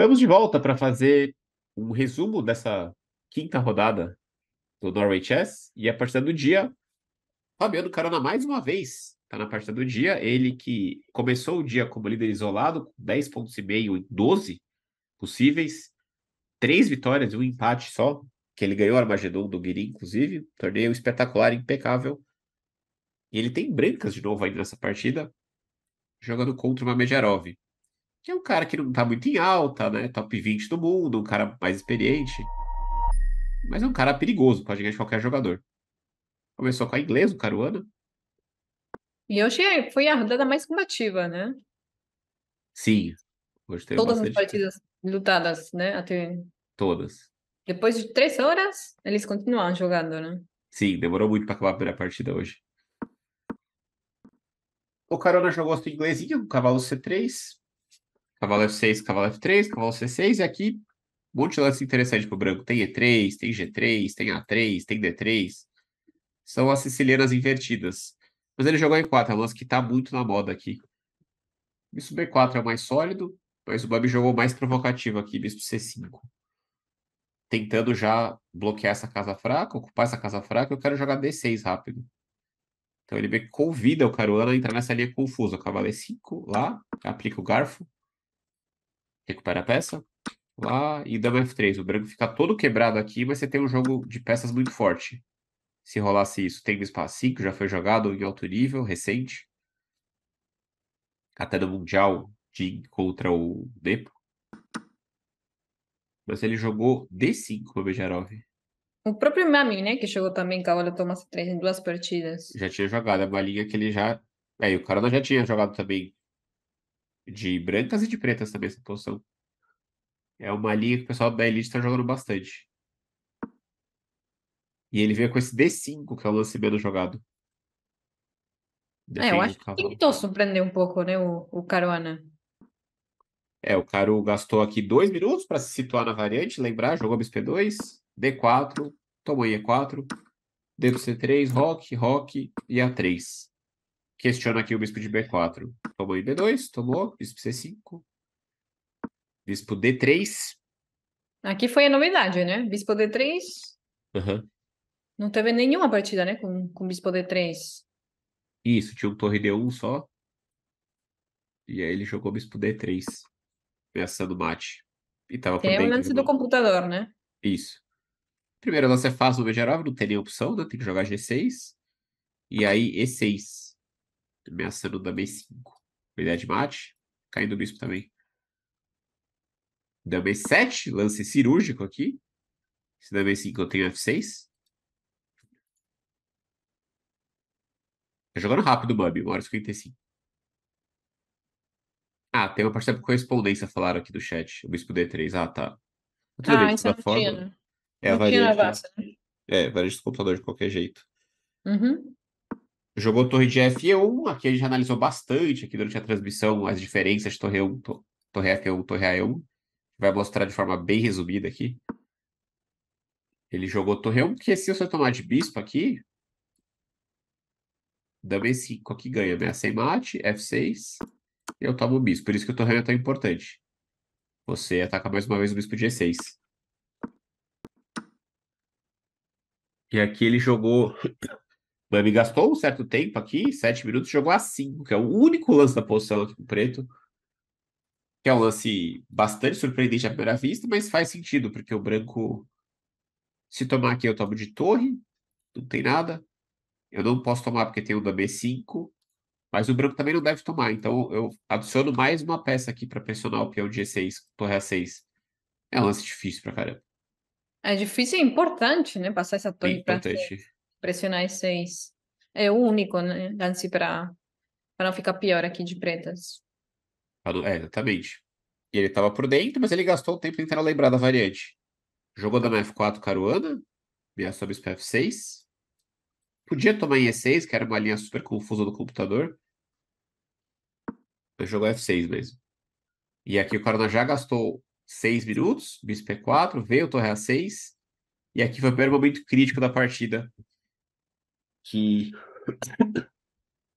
Estamos de volta para fazer um resumo dessa quinta rodada do Norway Chess. E a partida do dia, Fabiano Carona mais uma vez está na partida do dia. Ele que começou o dia como líder isolado, com 10 pontos e meio em 12 possíveis. Três vitórias e um empate só, que ele ganhou o Armagedon do Guiri, inclusive. Torneio espetacular, impecável. E ele tem brancas de novo aí nessa partida, jogando contra o Mejarov que é um cara que não tá muito em alta, né? Top 20 do mundo, um cara mais experiente. Mas é um cara perigoso pra gente qualquer jogador. Começou com a inglesa, o Caruana. E hoje foi a rodada mais combativa, né? Sim. Hoje teve Todas as partidas lutadas, né? Até... Todas. Depois de três horas, eles continuaram jogando, né? Sim, demorou muito pra acabar a primeira partida hoje. O Carona jogou o inglêsinho, o cavalo C3, Cavalo F6, cavalo F3, cavalo C6, e aqui um monte de lance interessante o branco. Tem E3, tem G3, tem A3, tem D3. São as sicilianas invertidas. Mas ele jogou E4, é um lance que está muito na moda aqui. Bispo B4 é o mais sólido, mas o Bambi jogou mais provocativo aqui, bispo C5. Tentando já bloquear essa casa fraca, ocupar essa casa fraca, eu quero jogar D6 rápido. Então ele que convida o Caruana a entrar nessa linha confusa. Cavalo E5 lá, aplica o garfo, recupera a peça lá e WF3. O branco fica todo quebrado aqui, mas você tem um jogo de peças muito forte. Se rolasse isso, tem espaço 5, já foi jogado em alto nível, recente. Até do Mundial de contra o Depo. Mas ele jogou D5 o Bejarov. O próprio Mami, né, que jogou também Caola Thomas 3 em duas partidas. Já tinha jogado é a balinha que ele já. É, e o cara já tinha jogado também de brancas e de pretas também essa posição. É uma linha que o pessoal da Elite está jogando bastante. E ele veio com esse D5, que é o lance menos jogado. Depende é, eu acho que tentou surpreender um pouco, né, o, o Caruana. É, o Caro gastou aqui dois minutos para se situar na variante, lembrar, jogou BSP2, D4, tomou E4, D2C3, Rock, Rock e A3. Questiona aqui o bispo de B4. Tomou em b 2 tomou, bispo C5. Bispo D3. Aqui foi a novidade, né? Bispo D3. Uhum. Não teve nenhuma partida, né? Com, com bispo D3. Isso, tinha um torre D1 só. E aí ele jogou bispo D3. Ameaçando mate. E tava por É o lance do computador, né? Isso. Primeiro lance é fácil do Vegerov, não tem nem opção, né? Tem que jogar G6. E aí E6. Ameaçando também 5. Unidade de mate. Caindo o bispo também. Dama E7. Lance cirúrgico aqui. Se dama E5 eu tenho F6. Tá jogando rápido o Mami. 1 hora 55. Ah, tem uma parte da correspondência falaram aqui do chat. O bispo D3. Ah, tá. Tudo ah, bem, isso é forma, tira. É a variante. Né? É, variante do né? é, computador de qualquer jeito. Uhum jogou Torre de f 1 aqui a gente analisou bastante aqui durante a transmissão as diferenças de Torre, 1, to, torre f 1 Torre a 1 Vai mostrar de forma bem resumida aqui. Ele jogou Torre 1, porque se você tomar de bispo aqui, Dama 5 aqui ganha, né? Sem mate, F6, eu tomo o bispo. Por isso que o Torre é tão importante. Você ataca mais uma vez o bispo de E6. E aqui ele jogou Miami gastou um certo tempo aqui, sete minutos, jogou a cinco, que é o único lance da posição aqui com o preto. Que é um lance bastante surpreendente à primeira vista, mas faz sentido, porque o branco, se tomar aqui, eu tomo de torre, não tem nada. Eu não posso tomar porque tem um da B5, mas o branco também não deve tomar. Então eu adiciono mais uma peça aqui para pressionar o peão de G6, torre A6. É um lance difícil para caramba. É difícil e é importante, né? Passar essa torre é importante pressionar as seis. É o único, né? Assim, para não ficar pior aqui de pretas. É, exatamente. E ele estava por dentro, mas ele gastou o tempo tentando lembrar da variante. Jogou dama F4 Caruana, meia minha sob F6. Podia tomar em E6, que era uma linha super confusa do computador. Mas jogou F6 mesmo. E aqui o Caruana já gastou 6 minutos, bispo E4, veio torre A6. E aqui foi o primeiro momento crítico da partida que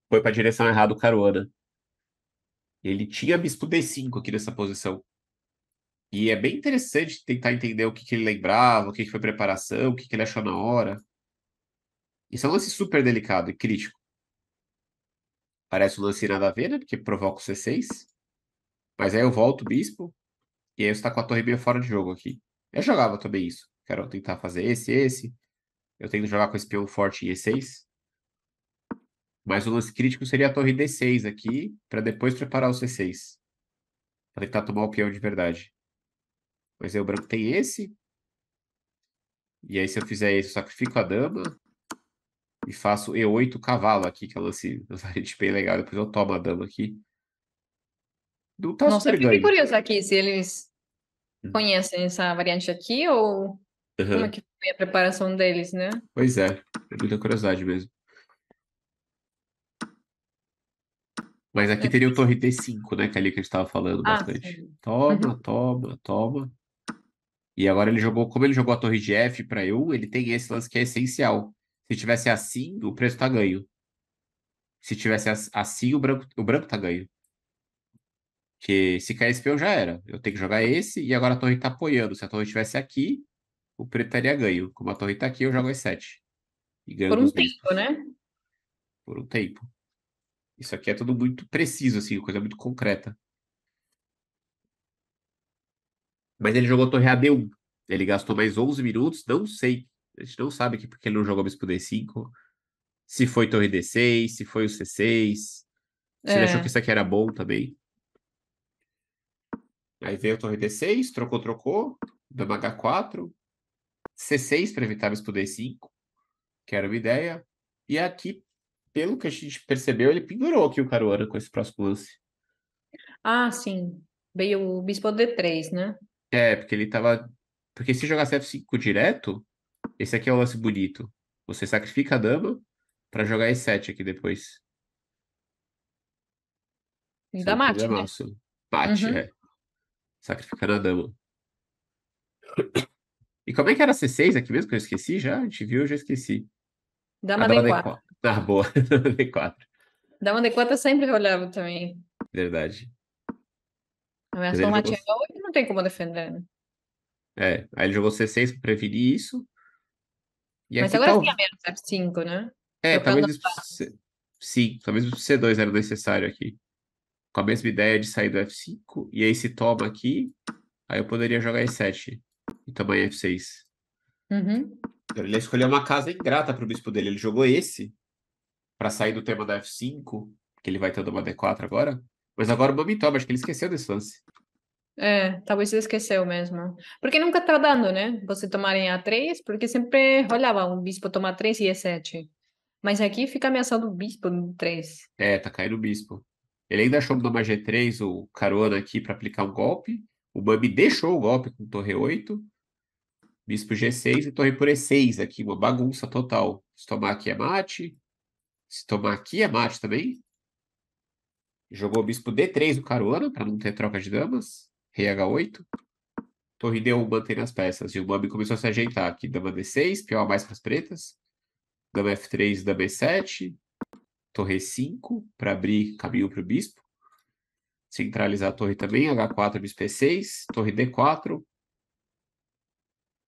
foi para a direção errada o carona. Ele tinha bispo D5 aqui nessa posição. E é bem interessante tentar entender o que, que ele lembrava, o que, que foi preparação, o que, que ele achou na hora. Isso é um lance super delicado e crítico. Parece um lance nada a ver, né? Porque provoca o C6. Mas aí eu volto o bispo. E aí você tá com a torre meio fora de jogo aqui. Eu jogava também isso. Quero tentar fazer esse, esse. Eu tenho que jogar com esse peão forte e E6. Mas o lance crítico seria a torre D6 aqui, para depois preparar o C6. Pra tentar tomar o peão de verdade. Mas aí o branco tem esse. E aí se eu fizer isso, eu sacrifico a dama. E faço E8 cavalo aqui, que é o lance variante bem legal. Depois eu tomo a dama aqui. Não tá Nossa, eu fiquei curioso aqui se eles hum. conhecem essa variante aqui ou... Uhum. Como é que foi a preparação deles, né? Pois é, é muita curiosidade mesmo. Mas aqui é. teria o torre T5, né? Que é ali que a gente estava falando ah, bastante. Toma, uhum. toma, toma. E agora ele jogou, como ele jogou a torre de F para EU, ele tem esse lance que é essencial. Se tivesse assim, o preço tá ganho. Se tivesse assim, o branco, o branco tá ganho. Que se cair esse peão já era. Eu tenho que jogar esse e agora a torre tá apoiando. Se a torre estivesse aqui, o preto teria ganho. Como a torre tá aqui, eu jogo as sete. E ganho Por um tempo, bispos. né? Por um tempo. Isso aqui é tudo muito preciso, assim, coisa muito concreta. Mas ele jogou a torre ad 1 Ele gastou mais 11 minutos, não sei. A gente não sabe aqui porque ele não jogou bispo D5. Se foi torre D6, se foi o C6. Se é. ele achou que isso aqui era bom também. Aí veio a torre D6, trocou, trocou. Dama H4, C6 para evitar bispo D5, que era uma ideia. E aqui, pelo que a gente percebeu, ele pendurou aqui o Caruana com esse próximo lance. Ah, sim. Veio o bispo D3, né? É, porque ele tava. Porque se jogar F5 direto, esse aqui é o lance bonito. Você sacrifica a dama para jogar E7 aqui depois. Ainda é né? mate, né? Bate, uhum. é. Sacrificar a dama. E como é que era C6 aqui mesmo? Que eu esqueci já? A gente viu, eu já esqueci. Dama, ah, dama D4. D4. Ah, boa. Dama D4. Dama D4 eu sempre olhava também. Verdade. A minha formatinha jogou... não tem como defender, né? É, aí ele jogou C6 para prevenir isso. E Mas agora tal... tinha menos F5, né? É, talvez... C... Sim, talvez o C2 era necessário aqui. Com a mesma ideia de sair do F5, e aí se toma aqui, aí eu poderia jogar E7. Itabaí F6. Uhum. Ele escolheu uma casa ingrata para o bispo dele. Ele jogou esse para sair do tema da F5, que ele vai ter o dama D4 agora. Mas agora o toma, acho que ele esqueceu desse lance. É, talvez ele esqueceu mesmo. Porque nunca tá dando, né? Você tomar em A3, porque sempre rolava um bispo tomar 3 e E7. Mas aqui fica ameaçando o bispo no 3. É, tá caindo o bispo. Ele ainda achou o dama G3, o carona aqui, para aplicar um golpe. O Bambi deixou o golpe com torre 8. Bispo G6 e torre por E6 aqui, uma bagunça total. Se tomar aqui é mate. Se tomar aqui é mate também. Jogou bispo D3 o Caruana, para não ter troca de damas. Rei H8. Torre D1 mantém as peças. E o Mami começou a se ajeitar aqui. Dama D6, pior mais para as pretas. Dama F3, dama E7. Torre 5 para abrir caminho para o bispo. Centralizar a torre também. H4, bispo E6. Torre D4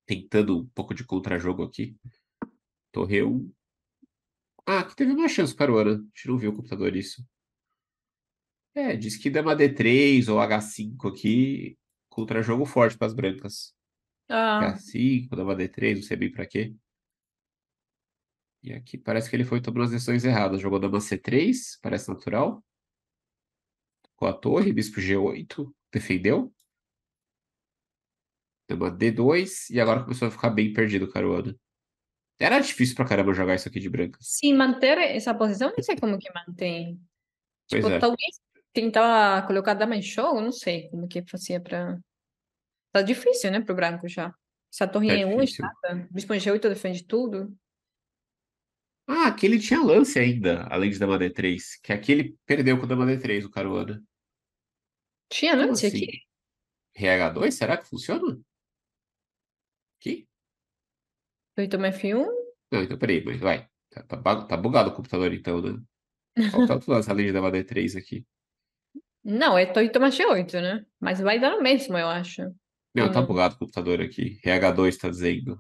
tentando um pouco de contra-jogo aqui. Torreu. Ah, que teve uma chance, para o Ana. A gente não viu o computador isso. É, diz que dama D3 ou H5 aqui. Contra-jogo forte para as brancas. Ah. H5, dama D3, não sei bem para quê. E aqui parece que ele foi tomando as decisões erradas. Jogou dama C3, parece natural. Com a torre, bispo G8, defendeu. Deu D2 e agora começou a ficar bem perdido, Caruana. Era difícil pra caramba jogar isso aqui de branca. Sim, manter essa posição, não sei como que mantém. Pois tipo, é. talvez tentar colocar dama em show, não sei como que fazia pra... Tá difícil, né, pro branco já. Essa torre tá é 1 um, estata. Bispo em G8 defende tudo. Ah, aqui ele tinha lance ainda, além de dama D3. Que aqui ele perdeu com dama D3, o Caruana. Tinha lance assim? aqui? RH2, será que funciona? Aqui? 8 f 1 Não, então peraí, mas vai. Tá, tá, tá bugado o computador então, né? Falta tudo essa legenda da 3 aqui. Não, é 8MF8, né? Mas vai dar o mesmo, eu acho. Não, tá hum. bugado o computador aqui. RH2 tá dizendo.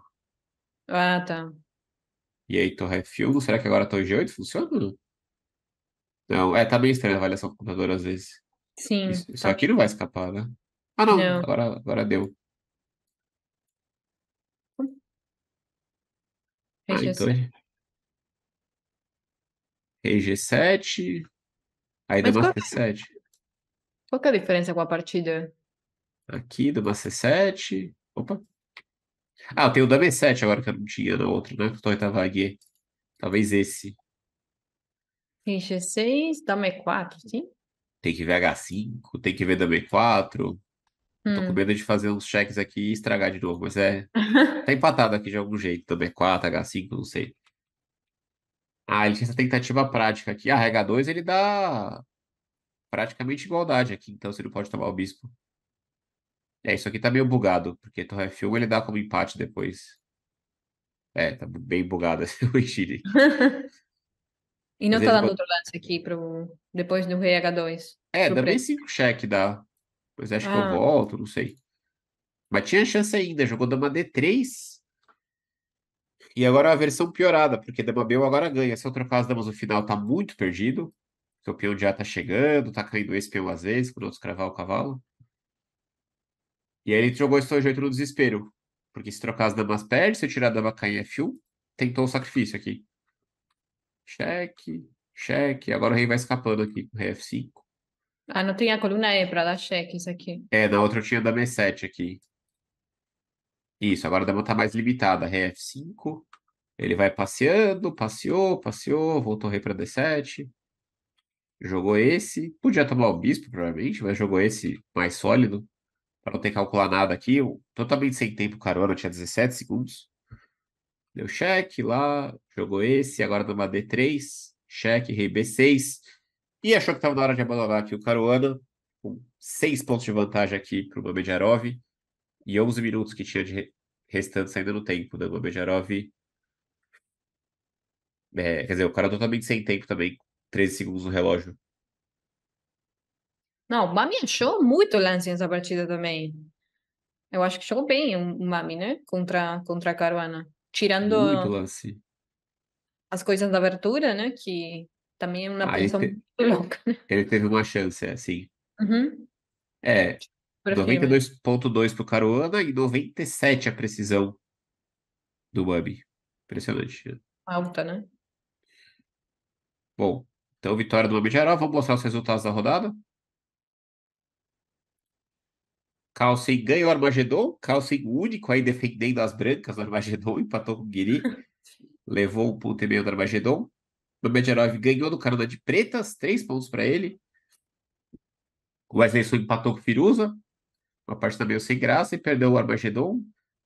Ah, tá. E aí, torre F1, será que agora a torre G8 funciona? Não, é, tá bem estranho a avaliação do computador às vezes. Sim. Isso, tá. isso aqui não vai escapar, né? Ah, não, não. Agora, agora deu. Ah, então 7 7 Aí Mas qual, 7 qual que é a diferença com a partida? Aqui, c 7 Opa. Ah, tem o WB7 agora que eu não tinha no outro, né? Tô oitava vague. Talvez esse. Tem G6, dá 4 sim? Tem que ver H5, tem que ver db 4 Tô com hum. medo de fazer os cheques aqui e estragar de novo, mas é. tá empatado aqui de algum jeito também. 4, H5, não sei. Ah, ele tinha essa tentativa prática aqui. Ah, H2 ele dá praticamente igualdade aqui, então você não pode tomar o bispo. É, isso aqui tá meio bugado, porque torre F1 ele dá como empate depois. É, tá bem bugado esse Wishiri. e não mas tá dando pode... outro lance aqui pro... depois do rei H2. É, dá bem 5 cheques, dá. Mas acho ah. que eu ah. volto, não sei. Mas tinha chance ainda, jogou dama D3. E agora é a versão piorada, porque dama B agora ganha. Se eu trocar as damas no final, tá muito perdido. Seu o de já tá chegando, tá caindo esse peão às vezes, quando outro cravar o cavalo. E aí ele jogou esse 8 no desespero. Porque se trocar as damas perde, se eu tirar a dama cai em é F1, tentou o sacrifício aqui. Cheque, cheque. Agora o rei vai escapando aqui com Rei F5. Ah, não tem a coluna E para dar cheque isso aqui. É, na outra eu tinha da B7 aqui. Isso, agora dá pra botar mais limitada. Ré F5. Ele vai passeando, passeou, passeou, voltou rei para D7. Jogou esse. Podia tomar o bispo, provavelmente, mas jogou esse mais sólido. Para não ter que calcular nada aqui. totalmente sem tempo, Carona tinha 17 segundos. Deu cheque lá, jogou esse, agora numa D3. Cheque, rei B6 e achou que estava na hora de abandonar aqui o Caruana, com seis pontos de vantagem aqui para o Mamedyarov, e 11 minutos que tinha de restante saindo no tempo, do O É, quer dizer, o cara tá totalmente sem tempo também, 13 segundos no relógio. Não, o Mami achou muito lance nessa partida também. Eu acho que jogou bem o Mami, né? Contra, contra a Caruana. Tirando as coisas da abertura, né? Que também é uma ah, posição te... muito louca, né? Ele teve uma chance, assim. Uhum. É, 92.2 para o Caruana e 97 a precisão do Bub. Impressionante. Alta, né? Bom, então vitória do Bub geral. Vamos mostrar os resultados da rodada. calce ganhou o Armagedon. Carlsen único aí defendendo as brancas do Armagedon. Empatou com o Guiri. levou um ponto e meio do Armagedon do Medjarov ganhou do Carona de Pretas, três pontos para ele. O Wesley Sul empatou com o Firuza, uma partida meio sem graça, e perdeu o Armagedon.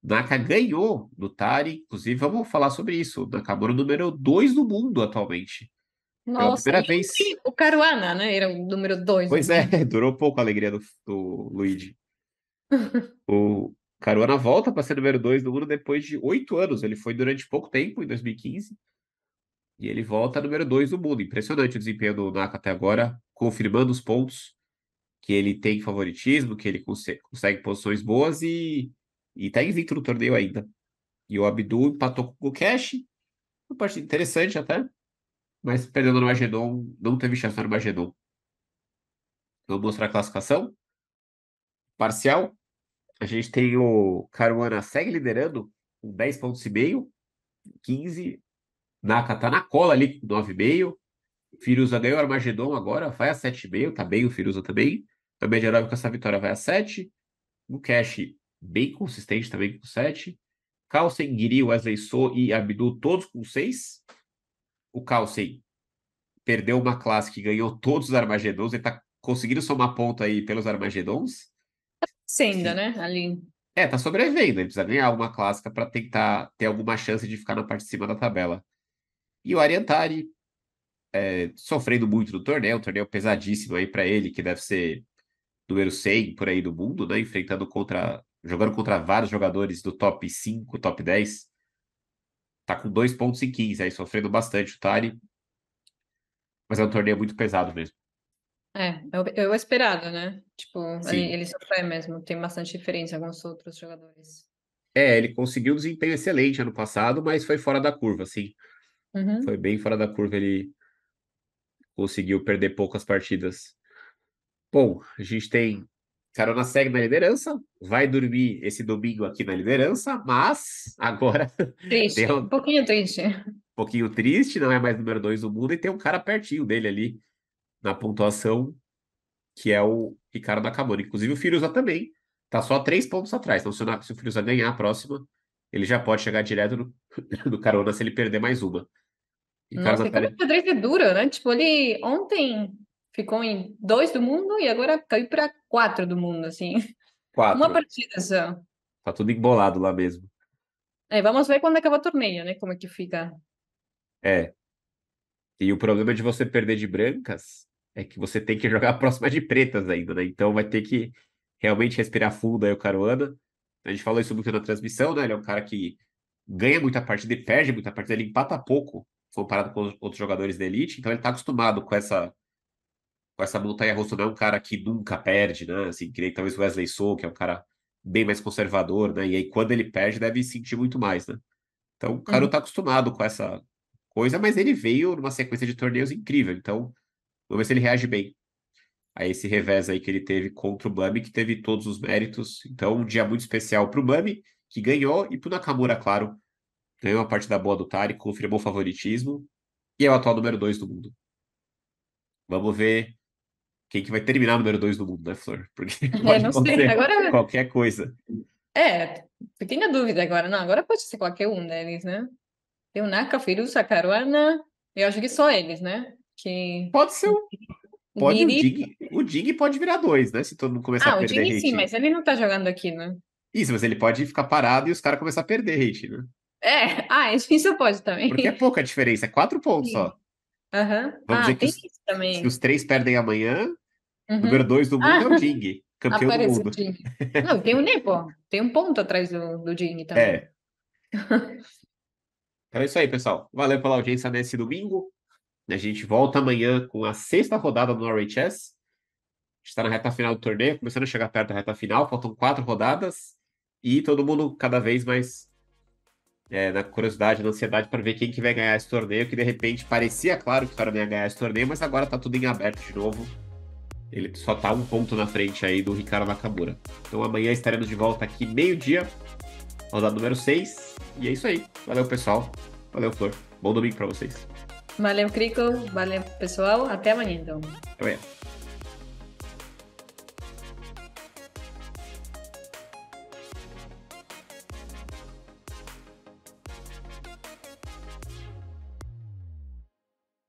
Naka ganhou do Tari, inclusive vamos falar sobre isso. O número dois do mundo atualmente. Nossa, Pela primeira vez. o Caruana, né? Era o número dois. Pois é, durou pouco a alegria do, do Luigi. o Caruana volta para ser número dois do mundo depois de oito anos. Ele foi durante pouco tempo, em 2015. E ele volta número 2 do mundo. Impressionante o desempenho do Naka até agora, confirmando os pontos que ele tem favoritismo, que ele consegue, consegue posições boas e, e tá invicto no torneio ainda. E o Abdu empatou com o Cash, uma partida interessante até, mas perdendo no Magedon, não teve chance no Magedon. Vamos mostrar a classificação. Parcial. A gente tem o Caruana segue liderando com 10 pontos e meio, 15 Naka tá na cola ali com 9,5. Firuza ganhou Armagedon agora, vai a 7,5. Tá bem o Firuza também. Também de com essa vitória vai a 7. No cash, bem consistente também com 7. Carlsen, Guiri, Wesley So e Abdul todos com 6. O Carlsen perdeu uma classe que ganhou todos os Armagedons. Ele tá conseguindo somar ponto aí pelos Armagedons. Tá Sim, ainda, né? Ali. É, tá sobrevivendo. Ele precisa ganhar uma clássica para tentar ter alguma chance de ficar na parte de cima da tabela. E o Ariantari, é, sofrendo muito no torneio, um torneio pesadíssimo aí para ele, que deve ser número 100 por aí do mundo, né? Enfrentando contra, jogando contra vários jogadores do top 5, top 10. Tá com 2 pontos e 15 aí, sofrendo bastante o Tari. Mas é um torneio muito pesado mesmo. É, é o esperado, né? Tipo, Sim. ele, ele sofre mesmo, tem bastante diferença com os outros jogadores. É, ele conseguiu um desempenho excelente ano passado, mas foi fora da curva, assim. Uhum. Foi bem fora da curva, ele conseguiu perder poucas partidas. Bom, a gente tem Carona segue na liderança, vai dormir esse domingo aqui na liderança, mas agora. Triste, um... um... pouquinho triste. Um pouquinho triste, não é mais número dois do mundo, e tem um cara pertinho dele ali na pontuação, que é o Ricardo Nakamura. Inclusive o Firuza também, tá só três pontos atrás. Então, se o, se o Firuza ganhar a próxima, ele já pode chegar direto no, no Carona se ele perder mais uma. Nossa, e pele... como o xadrez é duro, né? Tipo, ele ontem ficou em dois do mundo e agora caiu para quatro do mundo, assim. Quatro. Uma partida só. Tá tudo embolado lá mesmo. É, vamos ver quando acaba o torneio, né? Como é que fica. É. E o problema de você perder de brancas é que você tem que jogar a próxima de pretas ainda, né? Então vai ter que realmente respirar fundo aí o Caruana. A gente falou isso muito na transmissão, né? Ele é um cara que ganha muita partida e perde muita partida, ele empata pouco comparado com outros jogadores da elite, então ele está acostumado com essa com essa montanha russa, não é um cara que nunca perde, né? Assim, que nem talvez Wesley Sou, que é um cara bem mais conservador, né? E aí quando ele perde, deve sentir muito mais, né? Então o cara está acostumado com essa coisa, mas ele veio numa sequência de torneios incrível, então vamos ver se ele reage bem a esse revés aí que ele teve contra o Bami, que teve todos os méritos. Então, um dia muito especial para o Bami, que ganhou, e para o Nakamura, claro, ganhou a da boa do Tarek, confirmou o favoritismo e é o atual número 2 do mundo. Vamos ver quem que vai terminar número 2 do mundo, né, Flor? Porque é, pode é, agora... qualquer coisa. É, pequena dúvida agora. Não, agora pode ser qualquer um deles, né? Tem o Naka, Firuza, Sakaruana. Eu acho que só eles, né? Que... Pode ser um. Pode, o, Dig, o Dig pode virar dois, né? Se todo mundo começar ah, a perder. Ah, o Ding sim, mas ele não tá jogando aqui, né? Isso, mas ele pode ficar parado e os caras começar a perder hate, né? É, ah, isso pode também. Porque é pouca diferença, é quatro pontos Sim. só. Uhum. Vamos ah, dizer que os, que os, três perdem amanhã, uhum. número dois do mundo ah. é o Ding, ah, campeão Aparece do mundo. O Não, tem o um Nepo, tem um ponto atrás do, do Ding também. É. então é isso aí, pessoal. Valeu pela audiência nesse domingo. A gente volta amanhã com a sexta rodada do Norway Chess. A gente está na reta final do torneio, começando a chegar perto da reta final, faltam quatro rodadas e todo mundo cada vez mais é, curiosidade, na ansiedade para ver quem que vai ganhar esse torneio, que de repente parecia claro que o cara ia ganhar esse torneio, mas agora tá tudo em aberto de novo. Ele só tá um ponto na frente aí do Ricardo Nakamura. Então amanhã estaremos de volta aqui meio-dia, rodada número 6. E é isso aí. Valeu, pessoal. Valeu, Flor. Bom domingo para vocês. Valeu, Crico. Valeu, pessoal. Até amanhã, então. Até amanhã.